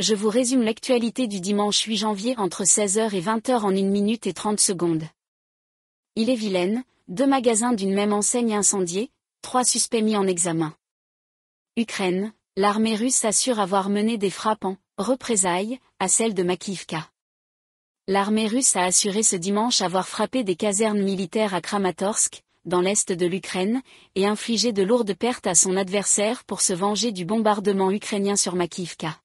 je vous résume l'actualité du dimanche 8 janvier entre 16h et 20h en 1 minute et 30 secondes. Il est vilaine, deux magasins d'une même enseigne incendiés, trois suspects mis en examen. Ukraine, l'armée russe assure avoir mené des frappants, représailles à celle de Makivka. L'armée russe a assuré ce dimanche avoir frappé des casernes militaires à Kramatorsk, dans l'est de l'Ukraine, et infligé de lourdes pertes à son adversaire pour se venger du bombardement ukrainien sur Makivka.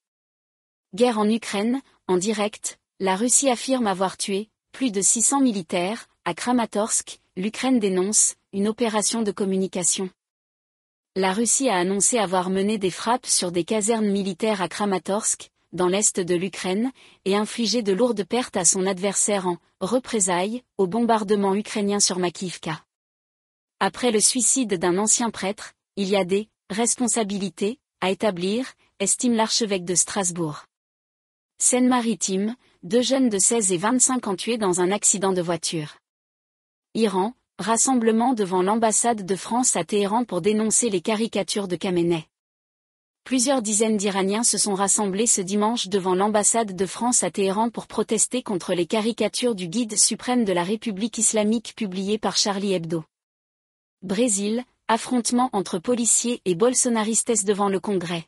Guerre en Ukraine, en direct, la Russie affirme avoir tué plus de 600 militaires à Kramatorsk, l'Ukraine dénonce une opération de communication. La Russie a annoncé avoir mené des frappes sur des casernes militaires à Kramatorsk, dans l'est de l'Ukraine, et infligé de lourdes pertes à son adversaire en représailles au bombardement ukrainien sur Makivka. Après le suicide d'un ancien prêtre, il y a des responsabilités à établir, estime l'archevêque de Strasbourg. Seine-Maritime, deux jeunes de 16 et 25 ans tués dans un accident de voiture. Iran, rassemblement devant l'ambassade de France à Téhéran pour dénoncer les caricatures de Khamenei. Plusieurs dizaines d'Iraniens se sont rassemblés ce dimanche devant l'ambassade de France à Téhéran pour protester contre les caricatures du guide suprême de la République islamique publié par Charlie Hebdo. Brésil, affrontement entre policiers et bolsonaristes devant le Congrès.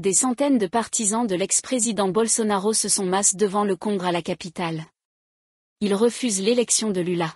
Des centaines de partisans de l'ex-président Bolsonaro se sont massés devant le Congrès à la capitale. Ils refusent l'élection de Lula.